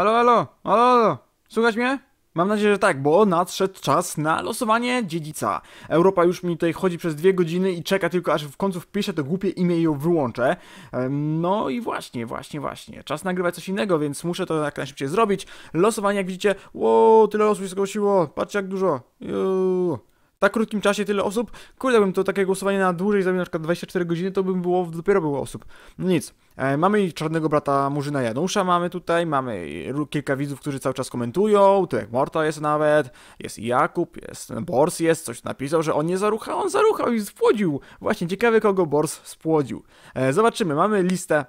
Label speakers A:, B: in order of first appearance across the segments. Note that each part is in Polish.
A: Halo, halo, halo, halo. Słuchaj mnie? Mam nadzieję, że tak, bo nadszedł czas na losowanie dziedzica. Europa już mi tutaj chodzi przez dwie godziny i czeka tylko, aż w końcu wpiszę to głupie imię i ją wyłączę. No i właśnie, właśnie, właśnie. Czas nagrywać coś innego, więc muszę to jak najszybciej zrobić. Losowanie, jak widzicie, wow, tyle osób się zgłosiło. Patrzcie, jak dużo. Juuu tak krótkim czasie tyle osób, kurde bym to takie głosowanie na dłużej zamiast na przykład 24 godziny, to bym było, dopiero było osób. No nic, e, mamy Czarnego Brata Murzyna Janusza mamy tutaj, mamy kilka widzów, którzy cały czas komentują, jak Morta jest nawet, jest Jakub, jest Bors jest, coś napisał, że on nie zarucha, on zaruchał i spłodził. Właśnie, ciekawy kogo Bors spłodził. E, zobaczymy, mamy listę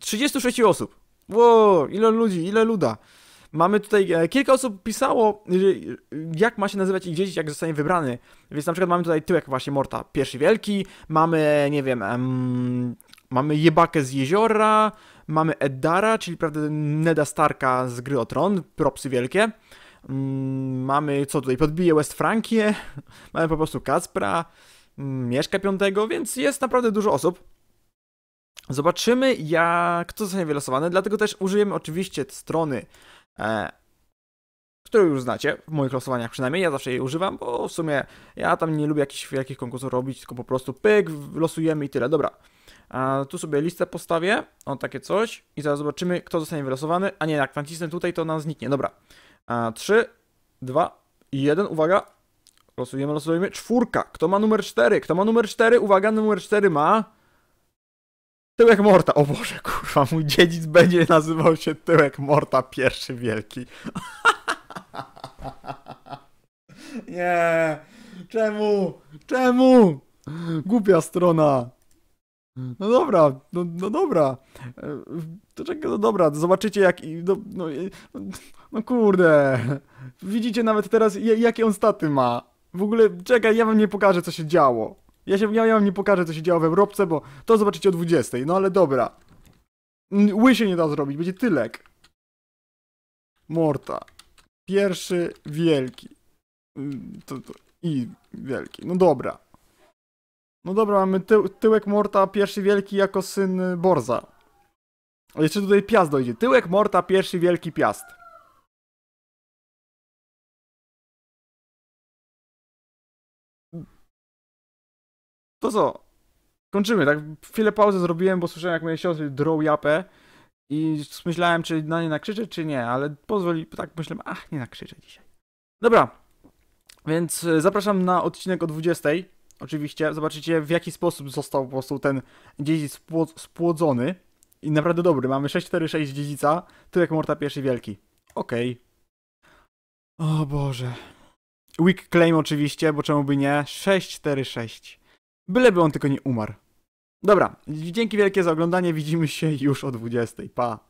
A: 36 osób. Wow, ile ludzi, ile luda. Mamy tutaj, e, kilka osób pisało, jak ma się nazywać ich dzieci, jak zostanie wybrany. Więc na przykład mamy tutaj tyłek właśnie Morta, pierwszy wielki, mamy, nie wiem, mamy Jebakę z Jeziora, mamy Eddara, czyli prawda Neda Starka z Gry o Tron, propsy wielkie. Mm, mamy, co tutaj, podbije West frankie mamy po prostu Kacpra, mm, Mieszka Piątego, więc jest naprawdę dużo osób. Zobaczymy, jak to zostanie wylosowane, dlatego też użyjemy oczywiście strony E, który już znacie, w moich losowaniach przynajmniej, ja zawsze jej używam, bo w sumie ja tam nie lubię jakichś wielkich konkursów robić, tylko po prostu pyk, losujemy i tyle, dobra. A tu sobie listę postawię, o takie coś i zaraz zobaczymy, kto zostanie wylosowany, a nie, jak nacisnę tutaj, to nam zniknie, dobra. A, 3, 2, 1, uwaga, losujemy, losujemy, czwórka, kto ma numer 4, kto ma numer 4, uwaga, numer 4 ma... Tyłek Morta, o Boże, kurwa, mój dziedzic będzie nazywał się Tyłek Morta pierwszy wielki. Nie, czemu, czemu? Głupia strona. No dobra, no, no dobra. E, to czeka, no dobra, zobaczycie jak... No, no, no, no kurde. Widzicie nawet teraz jakie on staty ma. W ogóle, czekaj, ja wam nie pokażę co się działo. Ja, się, ja, wam nie pokażę, co się działo w Europce, bo to zobaczycie o 20. No ale dobra. Ły się nie da zrobić, będzie tylek. Morta. Pierwszy wielki. Mm, to, to, I wielki. No dobra. No dobra, mamy tył, tyłek Morta, pierwszy wielki jako syn Borza. A jeszcze tutaj Piast dojdzie. Tyłek Morta, pierwszy wielki Piast. To co? Kończymy, tak? Chwilę pauzy zrobiłem, bo słyszałem jak moje siostry drą japę i myślałem, czy na nie nakrzyczę, czy nie, ale pozwoli, tak myślałem, ach, nie nakrzyczę dzisiaj. Dobra, więc e, zapraszam na odcinek o 20. Oczywiście, zobaczycie w jaki sposób został po prostu ten dziedzic spłodzony. I naprawdę dobry, mamy 646 dziedzica, jak Morta pierwszy wielki. Okej. Okay. O Boże. Weak claim oczywiście, bo czemu by nie? 646. Byleby on tylko nie umarł. Dobra, dzięki wielkie za oglądanie, widzimy się już o 20. Pa!